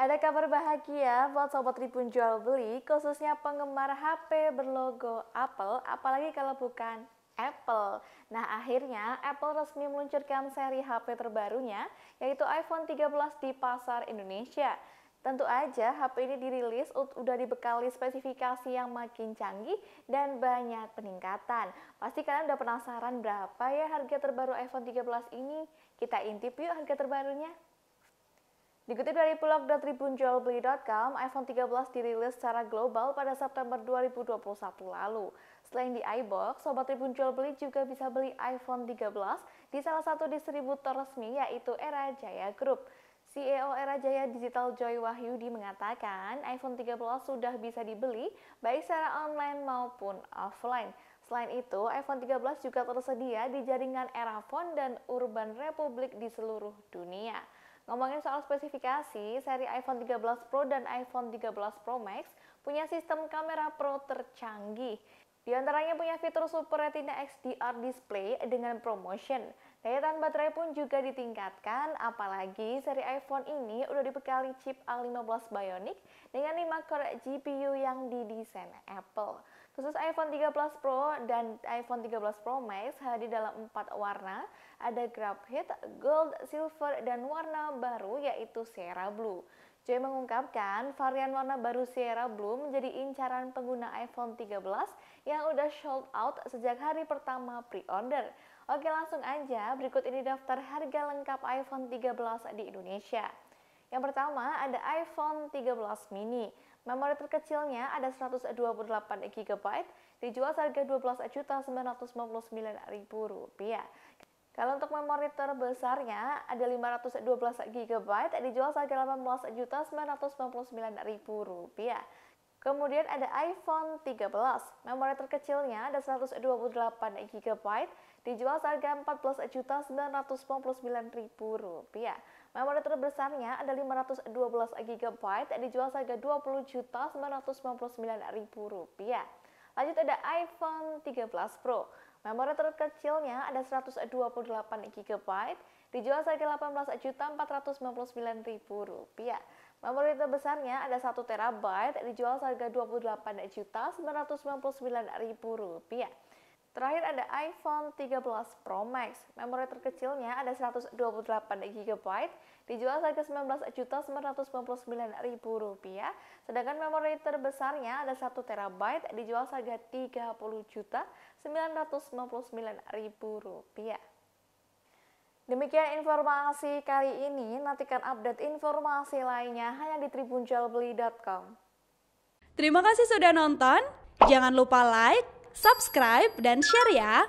Ada kabar bahagia buat sobat Tribun Jual Beli, khususnya penggemar HP berlogo Apple, apalagi kalau bukan Apple. Nah, akhirnya Apple resmi meluncurkan seri HP terbarunya, yaitu iPhone 13 di pasar Indonesia. Tentu aja HP ini dirilis udah dibekali spesifikasi yang makin canggih dan banyak peningkatan. Pasti kalian udah penasaran berapa ya harga terbaru iPhone 13 ini? Kita intip yuk harga terbarunya. Dikutip dari blog.tribun iPhone 13 dirilis secara global pada September 2021 lalu. Selain di iBox, Sobat Tribun Jual Beli juga bisa beli iPhone 13 di salah satu distributor resmi yaitu Era Jaya Group. CEO Era Jaya Digital Joy Wahyudi mengatakan iPhone 13 sudah bisa dibeli baik secara online maupun offline. Selain itu, iPhone 13 juga tersedia di jaringan Era Phone dan Urban Republic di seluruh dunia. Ngomongin soal spesifikasi, seri iPhone 13 Pro dan iPhone 13 Pro Max punya sistem kamera pro tercanggih. Di antaranya punya fitur Super Retina XDR display dengan ProMotion. Daya tahan baterai pun juga ditingkatkan, apalagi seri iPhone ini udah dibekali chip A15 Bionic dengan 5 core GPU yang didesain Apple. Khusus iPhone 13 Pro dan iPhone 13 Pro Max hadir dalam empat warna, ada graphite, gold, silver, dan warna baru yaitu Sierra Blue. Joy mengungkapkan varian warna baru Sierra Blue menjadi incaran pengguna iPhone 13 yang udah sold out sejak hari pertama pre-order. Oke langsung aja, berikut ini daftar harga lengkap iPhone 13 di Indonesia. Yang pertama ada iPhone 13 mini. Memori terkecilnya ada 128 GB, dijual seharga Rp12.999.000. Kalau untuk memori terbesarnya ada 512 GB, dijual seharga Rp18.999.000. Kemudian ada iPhone 13, memori terkecilnya ada 128 GB, dijual seharga Rp14.999.000. Memori terbesarnya ada 512 GB, dijual seharga Rp20.999.000. Lanjut ada iPhone 13 Pro. Memori terkecilnya ada 128 GB, dijual seharga Rp18.499.000. Memori terbesarnya ada 1 terabyte dijual seharga Rp28.999.000. Terakhir ada iPhone 13 Pro Max. Memori terkecilnya ada 128 GB, dijual harga Rp19.999.000. Sedangkan memori terbesarnya ada 1 TB, dijual harga Rp30.999.000. Demikian informasi kali ini, nantikan update informasi lainnya hanya di tribunjalbeli.com. Terima kasih sudah nonton, jangan lupa like, subscribe, dan share ya!